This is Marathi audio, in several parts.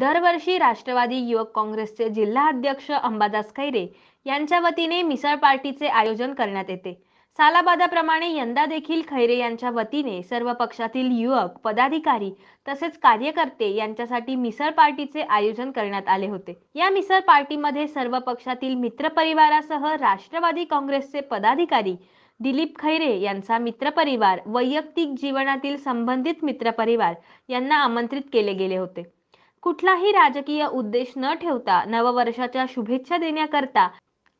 दरवर्षी राष्ट्रवादी युवक काँग्रेसचे जिल्हा अध्यक्ष अंबादास खैरे यांच्या वतीने मिसळ पार्टीचे आयोजन करण्यात येते सालाबादाप्रमाणे यंदा देखील खैरे यांच्या वतीने सर्व पक्षातील युवक पदाधिकारी तसेच कार्यकर्ते यांच्यासाठी मिसळ पार्टीचे आयोजन करण्यात आले होते या मिसळ पार्टीमध्ये सर्व पक्षातील मित्रपरिवारासह राष्ट्रवादी काँग्रेसचे पदाधिकारी दिलीप खैरे यांचा मित्रपरिवार वैयक्तिक जीवनातील संबंधित मित्रपरिवार यांना आमंत्रित केले गेले होते कुठलाही राजकीय उद्देश न ठेवता नववर्षाच्या शुभेच्छा देण्याकरता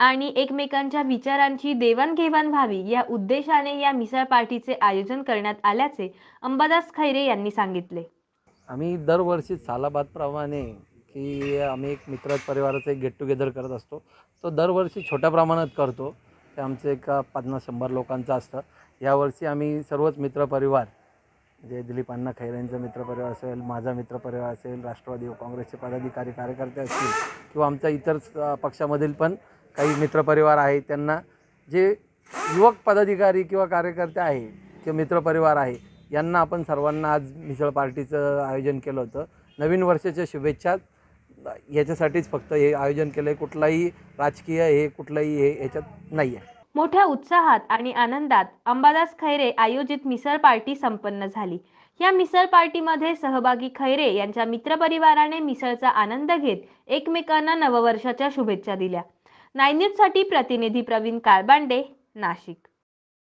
आणि एकमेकांच्या विचारांची देवाणघेवाण व्हावी या उद्देशाने या मिसळ पार्टीचे आयोजन करण्यात आल्याचे अंबादास खैरे यांनी सांगितले आम्ही दरवर्षी सालाबादप्रमाणे की आम्ही एक मित्र परिवाराचं एक गेट टुगेदर करत असतो तो दरवर्षी छोट्या प्रमाणात करतो ते आमचं एक पन्नास शंभर लोकांचं असतं यावर्षी आम्ही सर्वच मित्रपरिवार जे दिलीप अण्णा खैरेंचा मित्रपरिवार असेल माझा मित्रपरिवार असेल राष्ट्रवादी काँग्रेसचे पदाधिकारी कार्यकर्ते असतील किंवा आमच्या इतर पक्षामधील पण काही मित्रपरिवार आहे त्यांना जे युवक पदाधिकारी किंवा कार्यकर्ते आहे किंवा मित्रपरिवार आहे यांना आपण सर्वांना आज मिसळ पार्टीचं आयोजन केलं होतं नवीन वर्षाच्या शुभेच्छा याच्यासाठीच फक्त हे आयोजन केलं आहे कुठलाही राजकीय हे कुठलाही हे ह्याच्यात नाही आहे मोठ्या उत्साहात आणि आनंदात अंबादास खैरे आयोजित मिसळ पार्टी संपन्न झाली या मिसळ पार्टीमध्ये सहभागी खैरे यांच्या मित्रपरिवाराने मिसळचा आनंद घेत एकमेकांना नववर्षाच्या शुभेच्छा दिल्या नायन्यूजसाठी प्रतिनिधी प्रवीण काळबांडे नाशिक